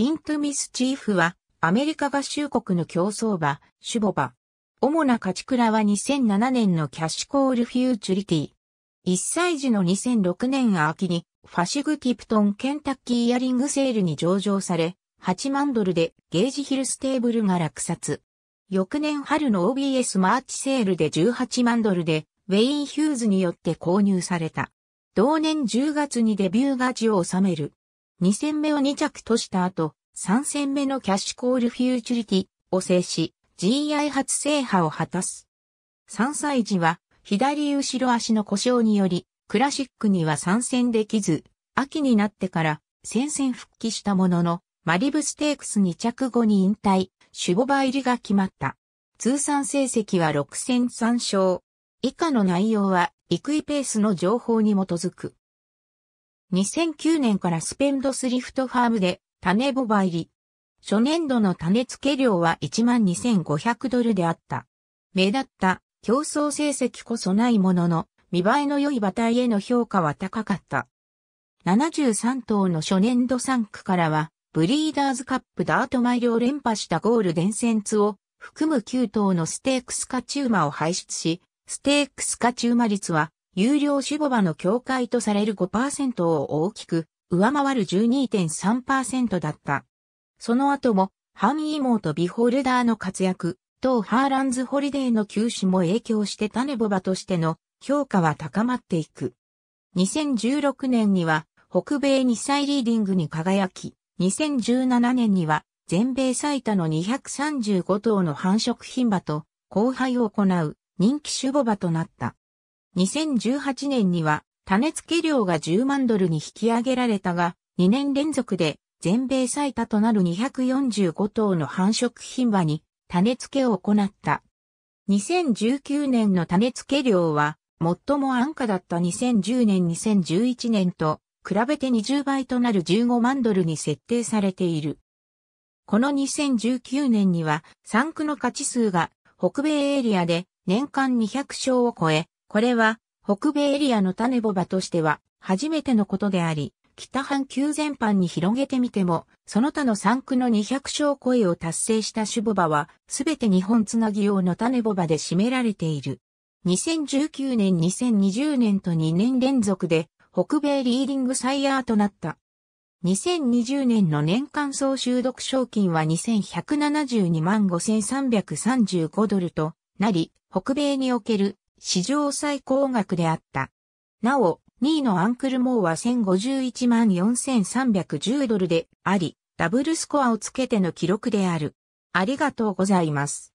イントミスチーフは、アメリカ合衆国の競走馬、シュボバ。主な勝ち倉は2007年のキャッシュコールフューチュリティ。1歳児の2006年秋に、ファシグ・キプトン・ケンタッキー・イヤリング・セールに上場され、8万ドルでゲージヒルステーブルが落札。翌年春の OBS マーチセールで18万ドルで、ウェイン・ヒューズによって購入された。同年10月にデビュー勝ちを収める。2戦目を2着とした後、3戦目のキャッシュコールフューチュリティを制し、GI 初制覇を果たす。3歳児は、左後ろ足の故障により、クラシックには参戦できず、秋になってから戦線復帰したものの、マリブステークス2着後に引退、シュボバ入りが決まった。通算成績は6戦3勝。以下の内容は、イクイペースの情報に基づく。2009年からスペンドスリフトファームで種ボバ入り。初年度の種付け量は12,500ドルであった。目立った競争成績こそないものの、見栄えの良い馬体への評価は高かった。73頭の初年度3区からは、ブリーダーズカップダートマイルを連覇したゴールデンセンツを含む9頭のステークスカチューマを排出し、ステークスカチューマ率は有料守護場の境界とされる5%を大きく上回る12.3%だった。その後も、ハン・イモーとビホルダーの活躍、当ハーランズ・ホリデーの休止も影響して種ボバとしての評価は高まっていく。2016年には北米2歳リーディングに輝き、2017年には全米最多の235頭の繁殖品馬と交配を行う人気守護場となった。2018年には種付け量が10万ドルに引き上げられたが、2年連続で全米最多となる245頭の繁殖品場に種付けを行った。2019年の種付け量は最も安価だった2010年2011年と比べて20倍となる15万ドルに設定されている。この2019年には産区の価値数が北米エリアで年間200勝を超えこれは、北米エリアの種ボバとしては、初めてのことであり、北半球全般に広げてみても、その他の産区の200勝超えを達成した種ボバは、すべて日本つなぎ用の種ボバで占められている。2019年2020年と2年連続で、北米リーディングサイヤーとなった。2020年の年間総収録賞金は2172万5335ドルとなり、北米における史上最高額であった。なお、2位のアンクルモーは1051万4310ドルであり、ダブルスコアをつけての記録である。ありがとうございます。